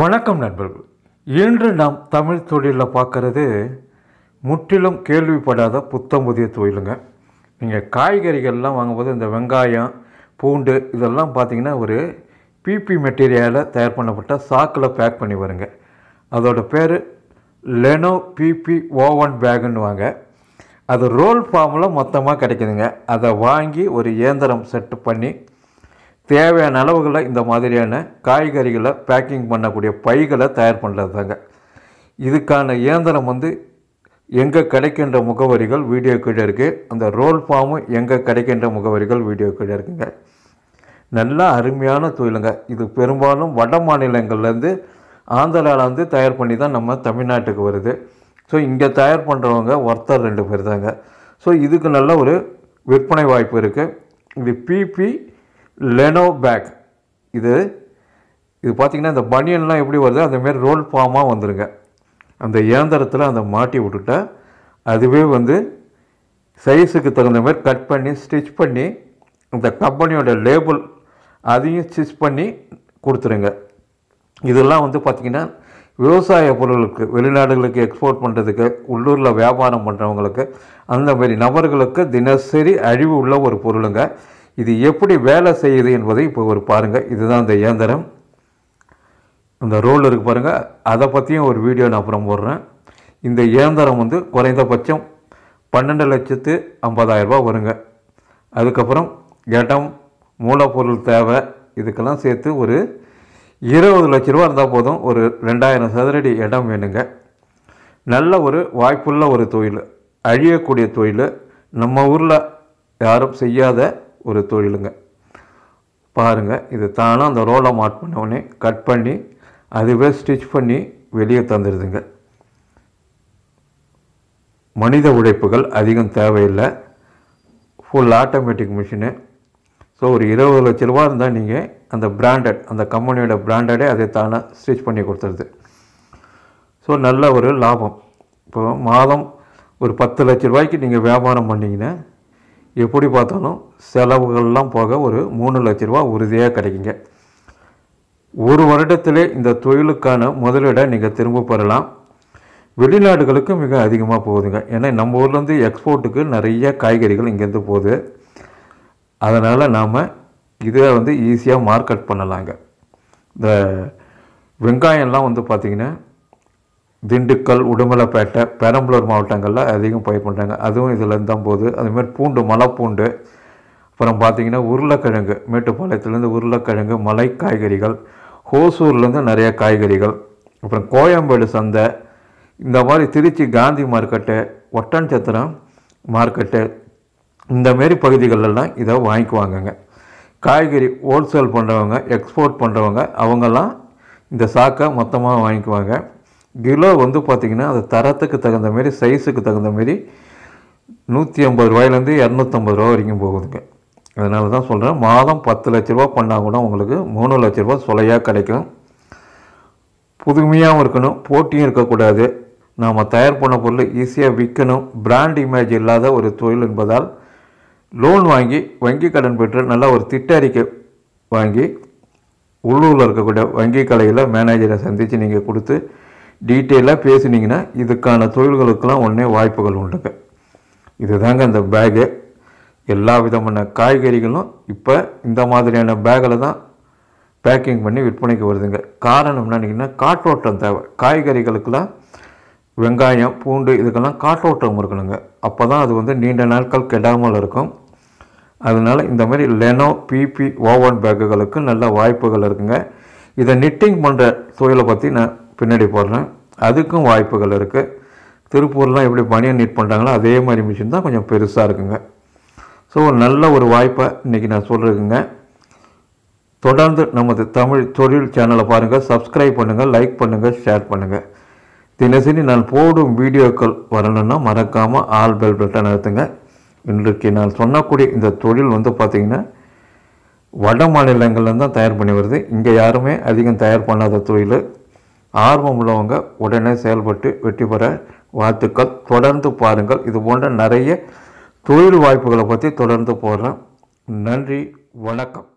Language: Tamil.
வணக்கம் நண்பர்கள் இன்று நாம் தமிழ் தொழிலில் பார்க்குறது முற்றிலும் கேள்விப்படாத புத்தம் புதிய தொழிலுங்க நீங்கள் காய்கறிகள்லாம் வாங்கும்போது இந்த வெங்காயம் பூண்டு இதெல்லாம் பார்த்திங்கன்னா ஒரு பிபி மெட்டீரியலில் தயார் பண்ணப்பட்ட சாக்கில் பேக் பண்ணி வருங்க அதோடய பேர் லெனோ பிபி ஓவன் பேக்குன்னு வாங்க அது ரோல் ஃபார்மில் மொத்தமாக கிடைக்குதுங்க அதை வாங்கி ஒரு இயந்திரம் செட்டு பண்ணி தேவையான அளவுகளில் இந்த மாதிரியான காய்கறிகளை பேக்கிங் பண்ணக்கூடிய பைகளை தயார் பண்ணுறது தாங்க இதுக்கான இயந்திரம் வந்து எங்கே கிடைக்கின்ற முகவரிகள் வீடியோ கீழே இருக்குது அந்த ரோல் ஃபார்மும் எங்கே கிடைக்கின்ற முகவரிகள் வீடியோ கீழே இருக்குங்க நல்லா அருமையான தொழிலுங்க இது பெரும்பாலும் வட மாநிலங்கள்லேருந்து ஆந்திராலேருந்து தயார் பண்ணி தான் நம்ம தமிழ்நாட்டுக்கு வருது ஸோ இங்கே தயார் பண்ணுறவங்க ஒருத்தர் ரெண்டு பேர் தாங்க ஸோ இதுக்கு நல்ல ஒரு விற்பனை வாய்ப்பு இருக்குது இது பிபி லெனோ பேக் இது இது பார்த்திங்கன்னா இந்த பனியன்லாம் எப்படி வருதோ அந்தமாரி ரோல் ஃபார்மாக வந்துடுங்க அந்த இயந்திரத்தில் அந்த மாட்டி விட்டுட்டா அதுவே வந்து சைஸுக்கு தகுந்த மாதிரி கட் பண்ணி ஸ்டிச் பண்ணி இந்த கம்பெனியோட லேபிள் அதையும் ஸ்டிச் பண்ணி கொடுத்துருங்க இதெல்லாம் வந்து பார்த்திங்கன்னா விவசாய பொருளுக்கு வெளிநாடுகளுக்கு எக்ஸ்போர்ட் பண்ணுறதுக்கு உள்ளூரில் வியாபாரம் பண்ணுறவங்களுக்கு அந்தமாரி நபர்களுக்கு தினசரி அழிவு உள்ள ஒரு பொருளுங்க இது எப்படி வேலை செய்யுது என்பதை இப்போ ஒரு பாருங்கள் இதுதான் இந்த இயந்திரம் இந்த ரோல் இருக்குது பாருங்கள் அதை பற்றியும் ஒரு வீடியோ நான் அப்புறம் போடுறேன் இந்த இயந்திரம் வந்து குறைந்தபட்சம் பன்னெண்டு லட்சத்து ஐம்பதாயிரரூபா வருங்க அதுக்கப்புறம் இடம் மூலப்பொருள் தேவை இதுக்கெல்லாம் சேர்த்து ஒரு இருபது லட்ச ரூபா இருந்தால் போதும் ஒரு ரெண்டாயிரம் சதுரடி இடம் வேணுங்க நல்ல ஒரு வாய்ப்புள்ள ஒரு தொழில் அழியக்கூடிய தொழில் நம்ம ஊரில் யாரும் செய்யாத ஒரு தொழிலுங்க பாருங்கள் இது தானாக அந்த ரோலை மாட் பண்ணவுடனே கட் பண்ணி அதுவே ஸ்டிச் பண்ணி வெளியே தந்துடுதுங்க மனித உழைப்புகள் அதிகம் தேவையில்லை ஃபுல் ஆட்டோமேட்டிக் மிஷினு ஸோ ஒரு இருபது லட்ச ரூபா இருந்தால் நீங்கள் அந்த பிராண்டட் அந்த கம்பெனியோட பிராண்டடே அதை தானே ஸ்டிச் பண்ணி கொடுத்துருது ஸோ நல்ல ஒரு லாபம் இப்போ மாதம் ஒரு பத்து லட்ச ரூபாய்க்கு நீங்கள் வியாபாரம் பண்ணிங்கன்னா எப்படி பார்த்தாலும் செலவுகள்லாம் போக ஒரு மூணு லட்ச ரூபா உறுதியாக கிடைக்குங்க ஒரு வருடத்திலே இந்த தொழிலுக்கான முதலீடை நீங்கள் திரும்ப பெறலாம் வெளிநாடுகளுக்கு மிக அதிகமாக போகுதுங்க ஏன்னா நம்ம ஊர்லேருந்து எக்ஸ்போர்ட்டுக்கு நிறைய காய்கறிகள் இங்கேருந்து போகுது அதனால் நாம் இதை வந்து ஈஸியாக மார்க்கெட் பண்ணலாங்க இந்த வெங்காயம்லாம் வந்து பார்த்திங்கன்னா திண்டுக்கல் உடுமலைப்பேட்டை பெரம்பலூர் மாவட்டங்களில் அதிகம் பயிர் பண்ணுறாங்க அதுவும் இதில் இருந்தால் போகுது அதுமாரி பூண்டு மலைப்பூண்டு அப்புறம் பார்த்திங்கன்னா உருளைக்கிழங்கு மேட்டுப்பாளையத்துலேருந்து உருளைக்கிழங்கு மலை காய்கறிகள் ஹோசூர்லேருந்து நிறைய காய்கறிகள் அப்புறம் கோயம்பேடு சந்தை இந்த மாதிரி திருச்சி காந்தி மார்க்கெட்டு ஒட்டன்சத்திரம் மார்க்கெட்டு இந்தமாரி பகுதிகளெல்லாம் இதை வாங்கிக்குவாங்கங்க காய்கறி ஹோல்சேல் பண்ணுறவங்க எக்ஸ்போர்ட் பண்ணுறவங்க அவங்கெல்லாம் இந்த சாக்கை மொத்தமாக வாங்கிக்குவாங்க கிலோ வந்து பார்த்திங்கன்னா அது தரத்துக்கு தகுந்த மாரி சைஸுக்கு தகுந்த மாரி நூற்றி ஐம்பது ரூபாயிலேருந்து இரநூத்தம்பது ரூபா வரைக்கும் போகுதுங்க அதனால தான் சொல்கிறேன் மாதம் பத்து லட்ச ரூபா பண்ணால் கூட உங்களுக்கு மூணு லட்ச ரூபா சொலையாக கிடைக்கும் புதுமையாகவும் இருக்கணும் போட்டியும் இருக்கக்கூடாது நாம் தயார் பண்ண பொருள் ஈஸியாக விற்கணும் பிராண்ட் இமேஜ் இல்லாத ஒரு தொழில் என்பதால் லோன் வாங்கி வங்கி கடன் பெற்று நல்லா ஒரு திட்ட அறிக்கை வாங்கி உள்ளூரில் இருக்கக்கூடிய வங்கி கலையில் மேனேஜரை சந்தித்து நீங்கள் கொடுத்து டீட்டெயிலாக பேசினீங்கன்னா இதுக்கான தொழில்களுக்கெல்லாம் ஒன்றே வாய்ப்புகள் உண்டுங்க இது தாங்க அந்த பேகு எல்லா விதமான காய்கறிகளும் இப்போ இந்த மாதிரியான பேக்கில் தான் பேக்கிங் பண்ணி விற்பனைக்கு வருதுங்க காரணம் என்னன்னிங்கன்னா காற்றோட்டம் தேவை காய்கறிகளுக்கெல்லாம் வெங்காயம் பூண்டு இதுக்கெல்லாம் காற்றோட்டம் இருக்கணுங்க அப்போ தான் அது வந்து நீண்ட நாட்கள் கெடாமல் இருக்கும் அதனால் இந்த மாதிரி லெனோ பிபி ஓவன் பேக்குகளுக்கு நல்ல வாய்ப்புகள் இருக்குங்க இதை நிட்டிங் பண்ணுற தொழிலை பற்றி நான் பின்னாடி போடுறேன் அதுக்கும் வாய்ப்புகள் இருக்குது திருப்பூர்லாம் எப்படி பனியன் நீட் பண்ணுறாங்களோ அதே மாதிரி மிஷின் தான் கொஞ்சம் பெருசாக இருக்குங்க ஸோ ஒரு நல்ல ஒரு வாய்ப்பை இன்றைக்கி நான் சொல்கிறேங்க தொடர்ந்து நமது தமிழ் தொழில் சேனலை பாருங்கள் சப்ஸ்கிரைப் பண்ணுங்கள் லைக் பண்ணுங்கள் ஷேர் பண்ணுங்கள் தினசரி நான் போடும் வீடியோக்கள் வரணும்னா மறக்காமல் ஆல் பெல் பட்டன் அழுத்துங்க இன்றைக்கு நான் சொன்னக்கூடிய இந்த தொழில் வந்து பார்த்திங்கன்னா வட மாநிலங்கள்லேருந்து தான் தயார் பண்ணி வருது இங்கே யாருமே அதிகம் தயார் பண்ணாத தொழில் ஆர்வம் உள்ளவங்க உடனே செயல்பட்டு வெற்றி பெற வாழ்த்துக்கள் தொடர்ந்து பாருங்கள் இது போன்ற நிறைய தொழில் வாய்ப்புகளை பற்றி தொடர்ந்து போடுறேன் நன்றி வணக்கம்